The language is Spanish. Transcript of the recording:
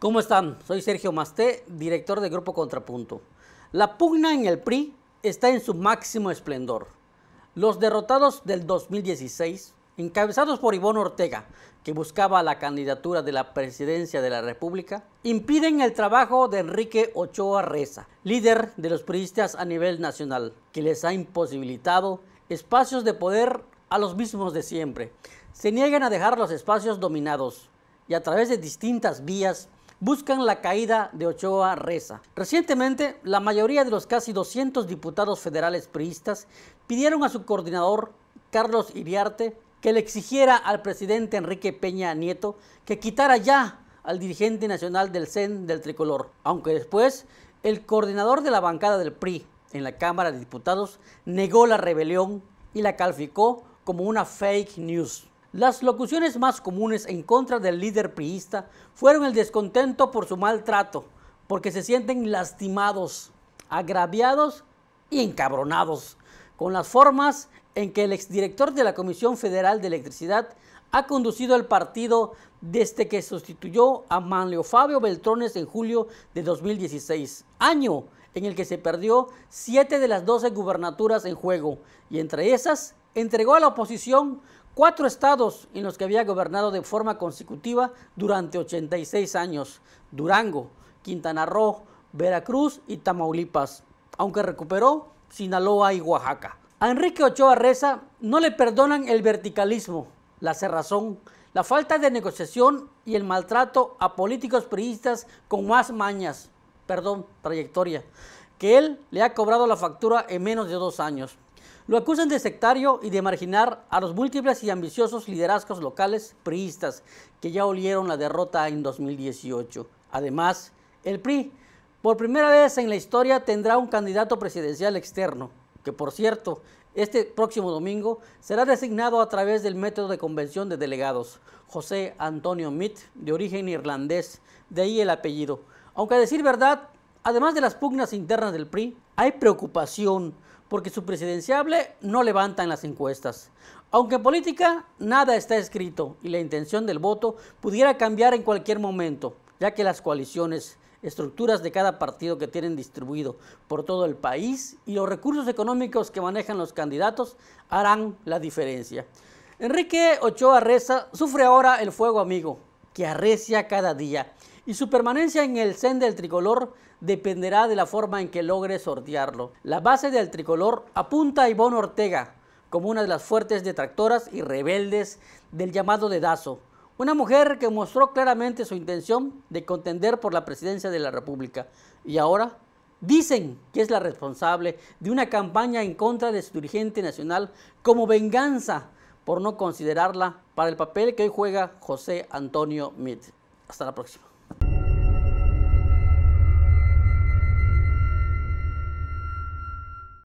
¿Cómo están? Soy Sergio Masté, director de Grupo Contrapunto. La pugna en el PRI está en su máximo esplendor. Los derrotados del 2016, encabezados por Ivonne Ortega, que buscaba la candidatura de la presidencia de la República, impiden el trabajo de Enrique Ochoa Reza, líder de los priistas a nivel nacional, que les ha imposibilitado espacios de poder a los mismos de siempre. Se niegan a dejar los espacios dominados y a través de distintas vías buscan la caída de Ochoa Reza. Recientemente, la mayoría de los casi 200 diputados federales priistas pidieron a su coordinador, Carlos Iriarte, que le exigiera al presidente Enrique Peña Nieto que quitara ya al dirigente nacional del CEN del tricolor, aunque después el coordinador de la bancada del PRI en la Cámara de Diputados negó la rebelión y la calificó como una fake news. Las locuciones más comunes en contra del líder priista fueron el descontento por su maltrato, porque se sienten lastimados, agraviados y encabronados con las formas en que el exdirector de la Comisión Federal de Electricidad ha conducido el partido desde que sustituyó a Manlio Fabio Beltrones en julio de 2016, año en el que se perdió siete de las doce gubernaturas en juego y entre esas entregó a la oposición cuatro estados en los que había gobernado de forma consecutiva durante 86 años, Durango, Quintana Roo, Veracruz y Tamaulipas, aunque recuperó Sinaloa y Oaxaca. A Enrique Ochoa Reza no le perdonan el verticalismo, la cerrazón, la falta de negociación y el maltrato a políticos priistas con más mañas, perdón, trayectoria, que él le ha cobrado la factura en menos de dos años. Lo acusan de sectario y de marginar a los múltiples y ambiciosos liderazgos locales priistas que ya olieron la derrota en 2018. Además, el PRI, por primera vez en la historia, tendrá un candidato presidencial externo, que por cierto, este próximo domingo será designado a través del método de convención de delegados, José Antonio Mitt, de origen irlandés, de ahí el apellido. Aunque a decir verdad, además de las pugnas internas del PRI, hay preocupación porque su presidenciable no levanta en las encuestas. Aunque en política nada está escrito y la intención del voto pudiera cambiar en cualquier momento, ya que las coaliciones, estructuras de cada partido que tienen distribuido por todo el país y los recursos económicos que manejan los candidatos harán la diferencia. Enrique Ochoa Reza sufre ahora el fuego amigo, que arrecia cada día y su permanencia en el zen del tricolor dependerá de la forma en que logre sortearlo. La base del tricolor apunta a Ivonne Ortega como una de las fuertes detractoras y rebeldes del llamado de Dazo, una mujer que mostró claramente su intención de contender por la presidencia de la República y ahora dicen que es la responsable de una campaña en contra de su dirigente nacional como venganza por no considerarla para el papel que hoy juega José Antonio Mitt. Hasta la próxima.